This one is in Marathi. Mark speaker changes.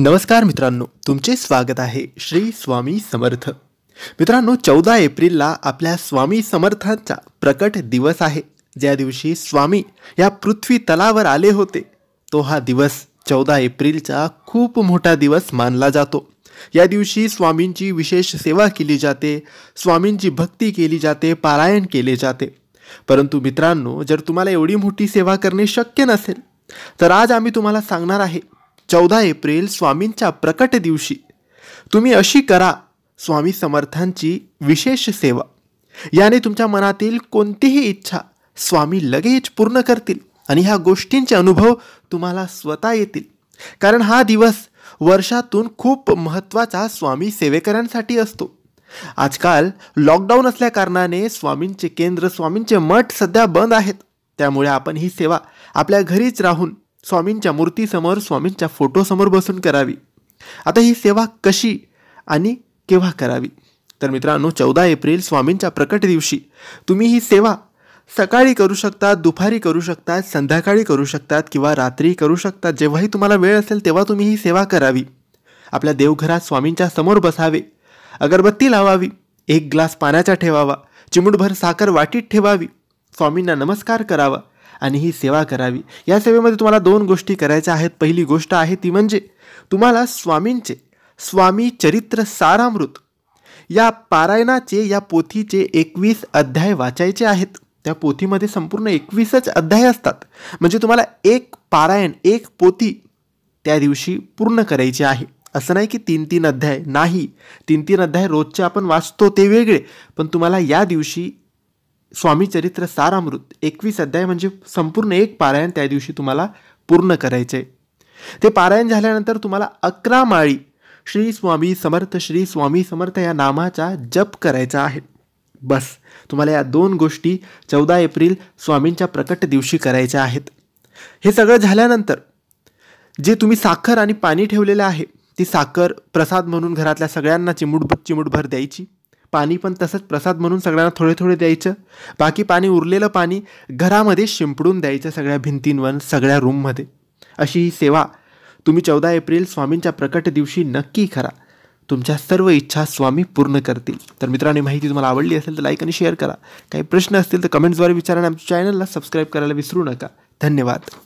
Speaker 1: नमस्कार मित्रांनो तुमचे स्वागत आहे श्री स्वामी समर्थ मित्रांनो चौदा एप्रिलला आपल्या स्वामी समर्थांचा प्रकट दिवस आहे ज्या दिवशी स्वामी या पृथ्वी तलावर आले होते तो हा दिवस चौदा एप्रिलचा खूप मोठा दिवस मानला जातो या दिवशी स्वामींची विशेष सेवा केली जाते स्वामींची भक्ती केली जाते पारायण केले जाते परंतु मित्रांनो जर तुम्हाला एवढी मोठी सेवा करणे शक्य नसेल तर आज आम्ही तुम्हाला सांगणार आहे चौदा एप्रिल स्वामींच्या प्रकट दिवशी तुम्ही अशी करा स्वामी समर्थांची विशेष सेवा याने तुमच्या मनातील कोणतीही इच्छा स्वामी लगेच पूर्ण करतील आणि ह्या गोष्टींचे अनुभव तुम्हाला स्वतः येतील कारण हा दिवस वर्षातून खूप महत्त्वाचा स्वामी सेवेकऱ्यांसाठी असतो आजकाल लॉकडाऊन असल्याकारणाने स्वामींचे केंद्र स्वामींचे मठ सध्या बंद आहेत त्यामुळे आपण ही सेवा आपल्या घरीच राहून स्वामींच्या मूर्तीसमोर स्वामींच्या फोटोसमोर बसून करावी आता ही सेवा कशी आणि केव्हा करावी तर मित्रांनो चौदा एप्रिल स्वामींच्या प्रकट दिवशी तुम्ही ही सेवा सकाळी करू शकतात दुपारी करू शकतात संध्याकाळी करू शकतात किंवा रात्री करू शकतात जेव्हाही तुम्हाला वेळ असेल तेव्हा तुम्ही ही सेवा करावी आपल्या देवघरात स्वामींच्या समोर बसावे अगरबत्ती लावावी एक ग्लास पाण्याचा ठेवावा चिमुटभर साखर वाटीत ठेवावी स्वामींना नमस्कार करावा आणि ही सेवा करावी या सेवेमध्ये तुम्हाला दोन गोष्टी करायच्या आहेत पहिली गोष्ट आहे ती म्हणजे तुम्हाला स्वामींचे स्वामी चरित्र सारामृत या पारायणाचे या पोथीचे एकवीस अध्याय वाचायचे आहेत त्या पोथीमध्ये संपूर्ण एकवीसच अध्याय असतात म्हणजे तुम्हाला एक पारायण एक पोथी त्या दिवशी पूर्ण करायची आहे असं नाही की तीन तीन अध्याय नाही तीन तीन अध्याय रोजचे आपण वाचतो ते वेगळे पण तुम्हाला या दिवशी स्वामी चरित्र सारामृत एकवीस अध्याय म्हणजे संपूर्ण एक पारायण त्या दिवशी तुम्हाला पूर्ण करायचे ते पारायण झाल्यानंतर तुम्हाला अकरा माळी श्री स्वामी समर्थ श्री स्वामी समर्थ या नामाचा जप करायचा आहे बस तुम्हाला या दोन गोष्टी चौदा एप्रिल स्वामींच्या प्रकट दिवशी करायच्या आहेत हे सगळं झाल्यानंतर जे तुम्ही साखर आणि पाणी ठेवलेलं आहे ती साखर प्रसाद म्हणून घरातल्या सगळ्यांना चिमुटभर भर द्यायची पाणी पण तसंच प्रसाद म्हणून सगळ्यांना थोडे थोडे द्यायचं बाकी पाणी उरलेलं पाणी घरामध्ये शिंपडून द्यायचं सगळ्या भिंतींवर सगळ्या रूममध्ये अशी ही सेवा तुम्ही चौदा एप्रिल स्वामींच्या प्रकट दिवशी नक्की करा तुमच्या सर्व इच्छा स्वामी पूर्ण करतील तर मित्रांनी माहिती तुम्हाला आवडली असेल तर लाईक आणि शेअर करा काही प्रश्न असतील तर कमेंट्सद्वारे विचारा आणि आमच्या चॅनलला सबस्क्राईब करायला विसरू नका धन्यवाद